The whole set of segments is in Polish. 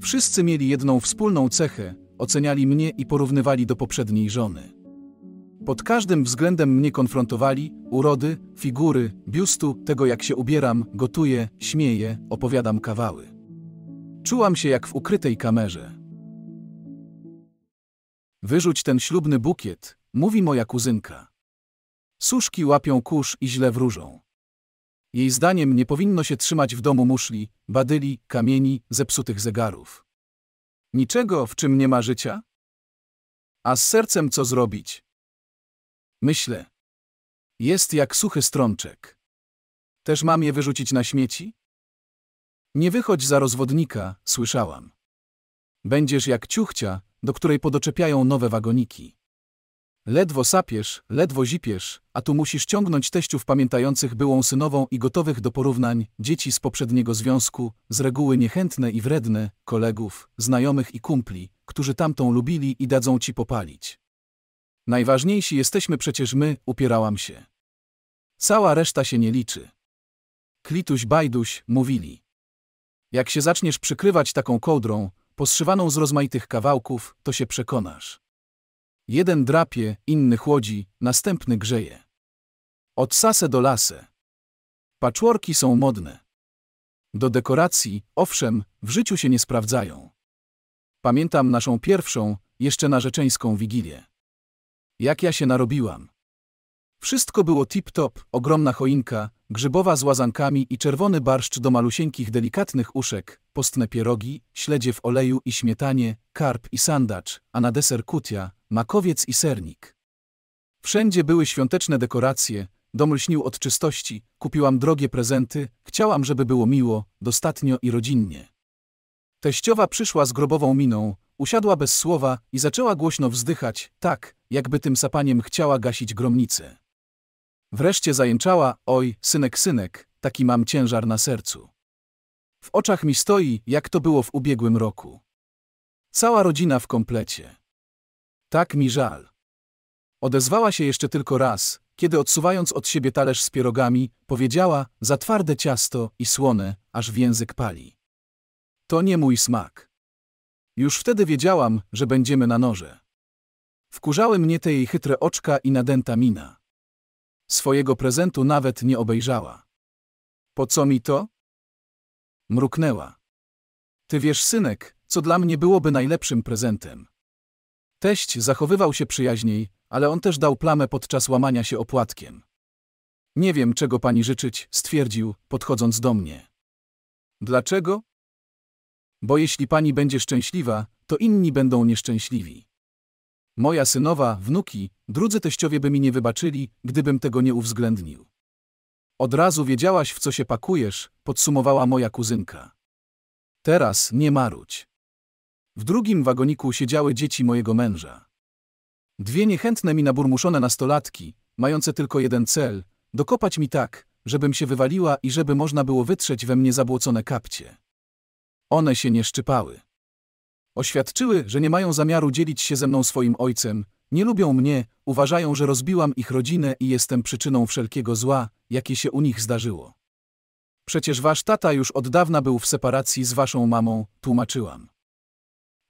Wszyscy mieli jedną wspólną cechę, oceniali mnie i porównywali do poprzedniej żony. Pod każdym względem mnie konfrontowali, urody, figury, biustu, tego jak się ubieram, gotuję, śmieję, opowiadam kawały. Czułam się jak w ukrytej kamerze. Wyrzuć ten ślubny bukiet, mówi moja kuzynka. Suszki łapią kurz i źle wróżą. Jej zdaniem nie powinno się trzymać w domu muszli, badyli, kamieni, zepsutych zegarów. Niczego, w czym nie ma życia? A z sercem co zrobić? Myślę. Jest jak suchy strączek. Też mam je wyrzucić na śmieci? Nie wychodź za rozwodnika, słyszałam. Będziesz jak ciuchcia, do której podoczepiają nowe wagoniki. Ledwo sapiesz, ledwo zipiesz, a tu musisz ciągnąć teściów pamiętających byłą synową i gotowych do porównań, dzieci z poprzedniego związku, z reguły niechętne i wredne, kolegów, znajomych i kumpli, którzy tamtą lubili i dadzą ci popalić. Najważniejsi jesteśmy przecież my, upierałam się. Cała reszta się nie liczy. Klituś Bajduś, mówili. Jak się zaczniesz przykrywać taką kołdrą, poszywaną z rozmaitych kawałków, to się przekonasz. Jeden drapie, inny chłodzi, następny grzeje. Od sase do lase. Patchworki są modne. Do dekoracji, owszem, w życiu się nie sprawdzają. Pamiętam naszą pierwszą, jeszcze narzeczeńską wigilię. Jak ja się narobiłam. Wszystko było tip-top, ogromna choinka, grzybowa z łazankami i czerwony barszcz do malusieńkich delikatnych uszek, postne pierogi, śledzie w oleju i śmietanie, karp i sandacz, a na deser kutia, makowiec i sernik. Wszędzie były świąteczne dekoracje, dom lśnił od czystości, kupiłam drogie prezenty, chciałam, żeby było miło, dostatnio i rodzinnie. Teściowa przyszła z grobową miną, usiadła bez słowa i zaczęła głośno wzdychać, tak, jakby tym sapaniem chciała gasić gromnicę. Wreszcie zajęczała, oj, synek, synek, taki mam ciężar na sercu. W oczach mi stoi, jak to było w ubiegłym roku. Cała rodzina w komplecie. Tak mi żal. Odezwała się jeszcze tylko raz, kiedy odsuwając od siebie talerz z pierogami, powiedziała, za twarde ciasto i słone, aż w język pali. To nie mój smak. Już wtedy wiedziałam, że będziemy na noże. Wkurzały mnie te jej chytre oczka i nadęta mina. Swojego prezentu nawet nie obejrzała. Po co mi to? Mruknęła. Ty wiesz, synek, co dla mnie byłoby najlepszym prezentem. Teść zachowywał się przyjaźniej, ale on też dał plamę podczas łamania się opłatkiem. Nie wiem, czego pani życzyć, stwierdził, podchodząc do mnie. Dlaczego? Bo jeśli pani będzie szczęśliwa, to inni będą nieszczęśliwi. Moja synowa, wnuki, drudzy teściowie by mi nie wybaczyli, gdybym tego nie uwzględnił. Od razu wiedziałaś, w co się pakujesz, podsumowała moja kuzynka. Teraz nie marudź. W drugim wagoniku siedziały dzieci mojego męża. Dwie niechętne mi naburmuszone nastolatki, mające tylko jeden cel – dokopać mi tak, żebym się wywaliła i żeby można było wytrzeć we mnie zabłocone kapcie. One się nie szczypały. Oświadczyły, że nie mają zamiaru dzielić się ze mną swoim ojcem, nie lubią mnie, uważają, że rozbiłam ich rodzinę i jestem przyczyną wszelkiego zła, jakie się u nich zdarzyło. Przecież wasz tata już od dawna był w separacji z waszą mamą, tłumaczyłam.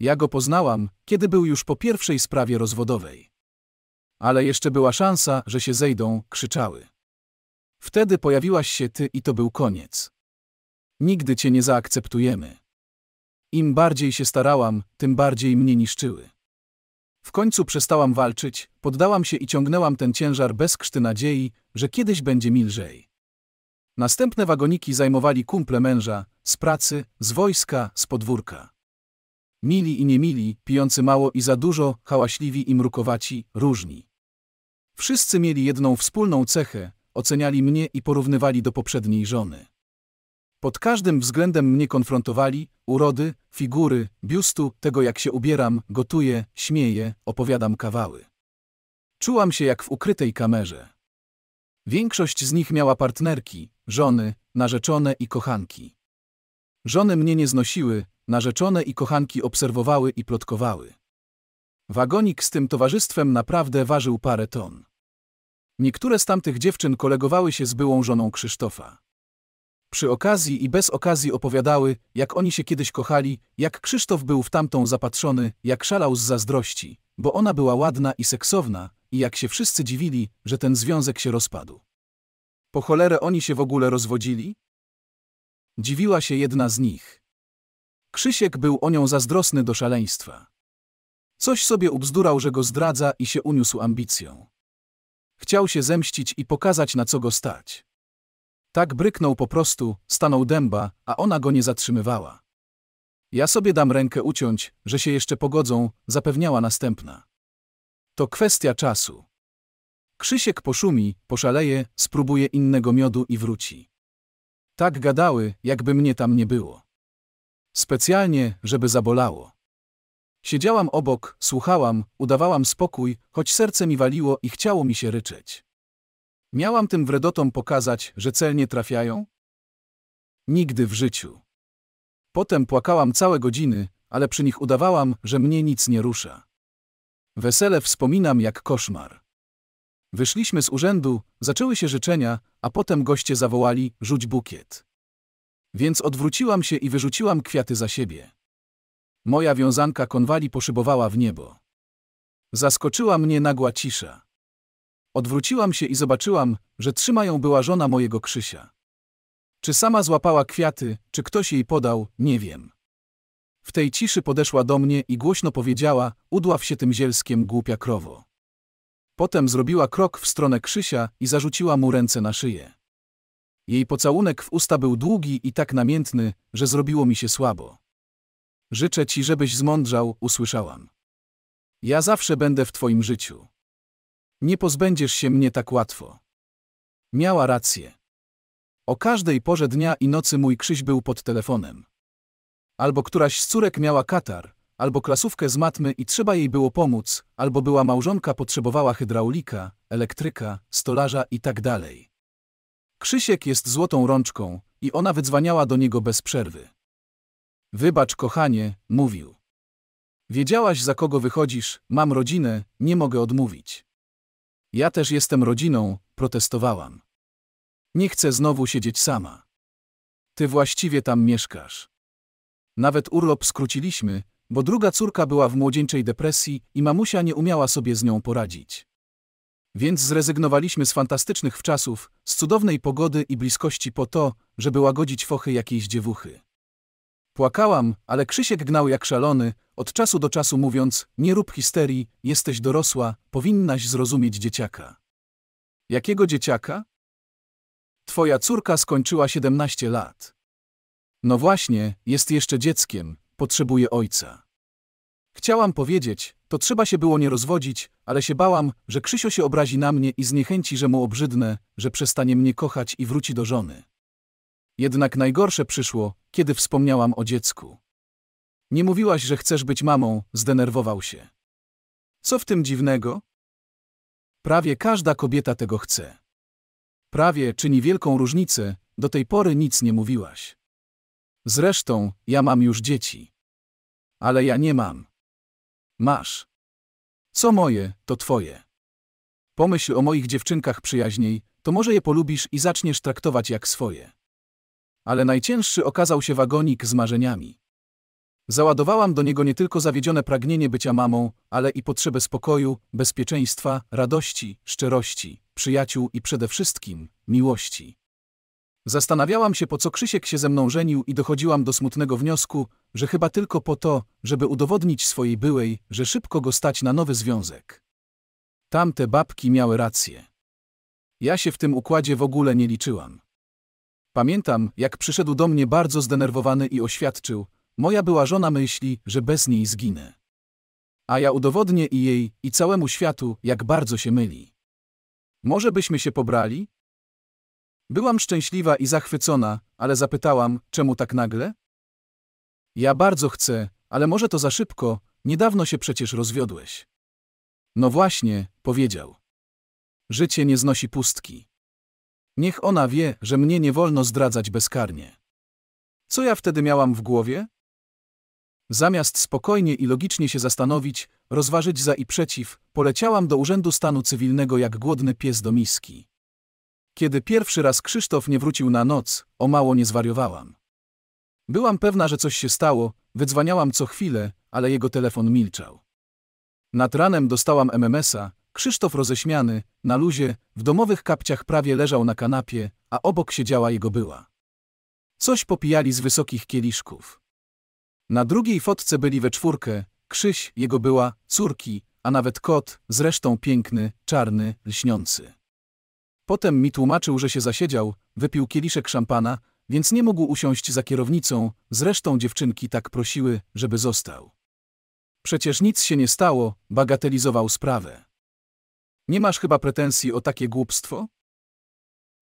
Ja go poznałam, kiedy był już po pierwszej sprawie rozwodowej. Ale jeszcze była szansa, że się zejdą, krzyczały. Wtedy pojawiłaś się ty i to był koniec. Nigdy cię nie zaakceptujemy. Im bardziej się starałam, tym bardziej mnie niszczyły. W końcu przestałam walczyć, poddałam się i ciągnęłam ten ciężar bez krzty nadziei, że kiedyś będzie milżej. Następne wagoniki zajmowali kumple męża, z pracy, z wojska, z podwórka. Mili i niemili, pijący mało i za dużo, hałaśliwi i mrukowaci, różni. Wszyscy mieli jedną wspólną cechę, oceniali mnie i porównywali do poprzedniej żony. Pod każdym względem mnie konfrontowali, urody, figury, biustu, tego jak się ubieram, gotuję, śmieję, opowiadam kawały. Czułam się jak w ukrytej kamerze. Większość z nich miała partnerki, żony, narzeczone i kochanki. Żony mnie nie znosiły, narzeczone i kochanki obserwowały i plotkowały. Wagonik z tym towarzystwem naprawdę ważył parę ton. Niektóre z tamtych dziewczyn kolegowały się z byłą żoną Krzysztofa. Przy okazji i bez okazji opowiadały, jak oni się kiedyś kochali, jak Krzysztof był w tamtą zapatrzony, jak szalał z zazdrości, bo ona była ładna i seksowna, i jak się wszyscy dziwili, że ten związek się rozpadł. Po cholerę oni się w ogóle rozwodzili? Dziwiła się jedna z nich. Krzysiek był o nią zazdrosny do szaleństwa. Coś sobie ubzdurał, że go zdradza i się uniósł ambicją. Chciał się zemścić i pokazać, na co go stać. Tak bryknął po prostu, stanął dęba, a ona go nie zatrzymywała. Ja sobie dam rękę uciąć, że się jeszcze pogodzą, zapewniała następna. To kwestia czasu. Krzysiek poszumi, poszaleje, spróbuje innego miodu i wróci. Tak gadały, jakby mnie tam nie było. Specjalnie, żeby zabolało. Siedziałam obok, słuchałam, udawałam spokój, choć serce mi waliło i chciało mi się ryczeć. Miałam tym wredotom pokazać, że celnie trafiają? Nigdy w życiu. Potem płakałam całe godziny, ale przy nich udawałam, że mnie nic nie rusza. Wesele wspominam jak koszmar. Wyszliśmy z urzędu, zaczęły się życzenia, a potem goście zawołali rzuć bukiet. Więc odwróciłam się i wyrzuciłam kwiaty za siebie. Moja wiązanka konwali poszybowała w niebo. Zaskoczyła mnie nagła cisza. Odwróciłam się i zobaczyłam, że trzymają była żona mojego Krzysia. Czy sama złapała kwiaty, czy ktoś jej podał, nie wiem. W tej ciszy podeszła do mnie i głośno powiedziała, udław się tym zielskiem, głupia krowo. Potem zrobiła krok w stronę Krzysia i zarzuciła mu ręce na szyję. Jej pocałunek w usta był długi i tak namiętny, że zrobiło mi się słabo. Życzę ci, żebyś zmądrzał, usłyszałam. Ja zawsze będę w twoim życiu. Nie pozbędziesz się mnie tak łatwo. Miała rację. O każdej porze dnia i nocy mój Krzyś był pod telefonem. Albo któraś z córek miała katar, albo klasówkę z matmy i trzeba jej było pomóc, albo była małżonka potrzebowała hydraulika, elektryka, stolarza i tak dalej. Krzysiek jest złotą rączką i ona wydzwaniała do niego bez przerwy. Wybacz, kochanie, mówił. Wiedziałaś, za kogo wychodzisz, mam rodzinę, nie mogę odmówić. Ja też jestem rodziną, protestowałam. Nie chcę znowu siedzieć sama. Ty właściwie tam mieszkasz. Nawet urlop skróciliśmy, bo druga córka była w młodzieńczej depresji i mamusia nie umiała sobie z nią poradzić. Więc zrezygnowaliśmy z fantastycznych wczasów, z cudownej pogody i bliskości po to, żeby łagodzić fochy jakiejś dziewuchy. Płakałam, ale Krzysiek gnał jak szalony, od czasu do czasu mówiąc, nie rób histerii, jesteś dorosła, powinnaś zrozumieć dzieciaka. Jakiego dzieciaka? Twoja córka skończyła 17 lat. No właśnie, jest jeszcze dzieckiem, potrzebuje ojca. Chciałam powiedzieć, to trzeba się było nie rozwodzić, ale się bałam, że Krzysio się obrazi na mnie i zniechęci, że mu obrzydnę, że przestanie mnie kochać i wróci do żony. Jednak najgorsze przyszło, kiedy wspomniałam o dziecku. Nie mówiłaś, że chcesz być mamą, zdenerwował się. Co w tym dziwnego? Prawie każda kobieta tego chce. Prawie czyni wielką różnicę, do tej pory nic nie mówiłaś. Zresztą, ja mam już dzieci. Ale ja nie mam. Masz. Co moje, to twoje. Pomyśl o moich dziewczynkach przyjaźniej, to może je polubisz i zaczniesz traktować jak swoje. Ale najcięższy okazał się wagonik z marzeniami. Załadowałam do niego nie tylko zawiedzione pragnienie bycia mamą, ale i potrzebę spokoju, bezpieczeństwa, radości, szczerości, przyjaciół i przede wszystkim miłości. Zastanawiałam się, po co Krzysiek się ze mną żenił i dochodziłam do smutnego wniosku, że chyba tylko po to, żeby udowodnić swojej byłej, że szybko go stać na nowy związek. Tamte babki miały rację. Ja się w tym układzie w ogóle nie liczyłam. Pamiętam, jak przyszedł do mnie bardzo zdenerwowany i oświadczył, moja była żona myśli, że bez niej zginę. A ja udowodnię i jej, i całemu światu, jak bardzo się myli. Może byśmy się pobrali? Byłam szczęśliwa i zachwycona, ale zapytałam, czemu tak nagle? Ja bardzo chcę, ale może to za szybko, niedawno się przecież rozwiodłeś. No właśnie, powiedział. Życie nie znosi pustki. Niech ona wie, że mnie nie wolno zdradzać bezkarnie. Co ja wtedy miałam w głowie? Zamiast spokojnie i logicznie się zastanowić, rozważyć za i przeciw, poleciałam do Urzędu Stanu Cywilnego jak głodny pies do miski. Kiedy pierwszy raz Krzysztof nie wrócił na noc, o mało nie zwariowałam. Byłam pewna, że coś się stało, wydzwaniałam co chwilę, ale jego telefon milczał. Nad ranem dostałam MMS-a, Krzysztof roześmiany, na luzie, w domowych kapciach prawie leżał na kanapie, a obok siedziała jego była. Coś popijali z wysokich kieliszków. Na drugiej fotce byli we czwórkę, Krzyś, jego była, córki, a nawet kot, zresztą piękny, czarny, lśniący. Potem mi tłumaczył, że się zasiedział, wypił kieliszek szampana, więc nie mógł usiąść za kierownicą, zresztą dziewczynki tak prosiły, żeby został. Przecież nic się nie stało, bagatelizował sprawę. Nie masz chyba pretensji o takie głupstwo?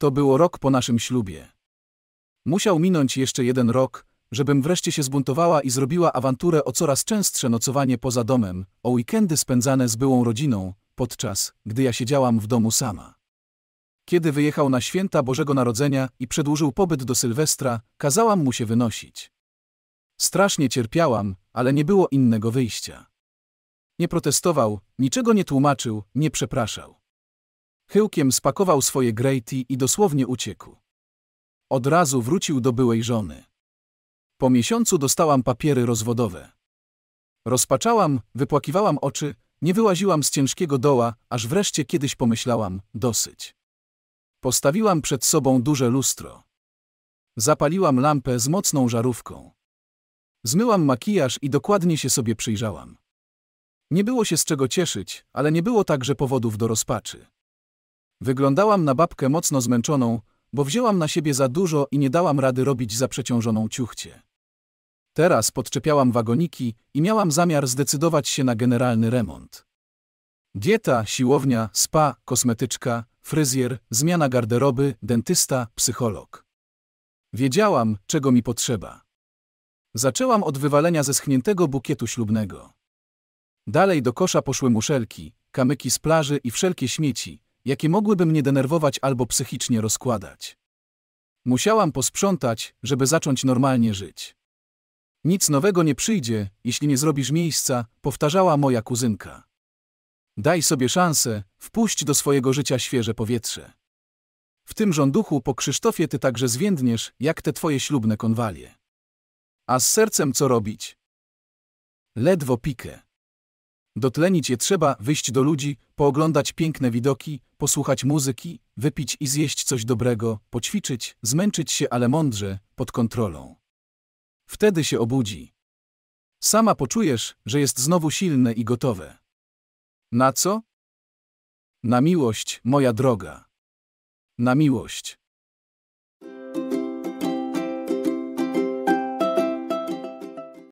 To było rok po naszym ślubie. Musiał minąć jeszcze jeden rok, żebym wreszcie się zbuntowała i zrobiła awanturę o coraz częstsze nocowanie poza domem, o weekendy spędzane z byłą rodziną, podczas gdy ja siedziałam w domu sama. Kiedy wyjechał na święta Bożego Narodzenia i przedłużył pobyt do Sylwestra, kazałam mu się wynosić. Strasznie cierpiałam, ale nie było innego wyjścia. Nie protestował, niczego nie tłumaczył, nie przepraszał. Chyłkiem spakował swoje grejty i dosłownie uciekł. Od razu wrócił do byłej żony. Po miesiącu dostałam papiery rozwodowe. Rozpaczałam, wypłakiwałam oczy, nie wyłaziłam z ciężkiego doła, aż wreszcie kiedyś pomyślałam, dosyć. Postawiłam przed sobą duże lustro. Zapaliłam lampę z mocną żarówką. Zmyłam makijaż i dokładnie się sobie przyjrzałam. Nie było się z czego cieszyć, ale nie było także powodów do rozpaczy. Wyglądałam na babkę mocno zmęczoną, bo wzięłam na siebie za dużo i nie dałam rady robić za przeciążoną ciuchcie. Teraz podczepiałam wagoniki i miałam zamiar zdecydować się na generalny remont. Dieta, siłownia, spa, kosmetyczka, fryzjer, zmiana garderoby, dentysta, psycholog. Wiedziałam, czego mi potrzeba. Zaczęłam od wywalenia ze schniętego bukietu ślubnego. Dalej do kosza poszły muszelki, kamyki z plaży i wszelkie śmieci, jakie mogłyby mnie denerwować albo psychicznie rozkładać. Musiałam posprzątać, żeby zacząć normalnie żyć. Nic nowego nie przyjdzie, jeśli nie zrobisz miejsca, powtarzała moja kuzynka. Daj sobie szansę, wpuść do swojego życia świeże powietrze. W tym rząduchu po Krzysztofie ty także zwiędniesz, jak te twoje ślubne konwalie. A z sercem co robić? Ledwo pikę. Dotlenić je trzeba, wyjść do ludzi, pooglądać piękne widoki, posłuchać muzyki, wypić i zjeść coś dobrego, poćwiczyć, zmęczyć się, ale mądrze, pod kontrolą. Wtedy się obudzi. Sama poczujesz, że jest znowu silne i gotowe. Na co? Na miłość, moja droga. Na miłość.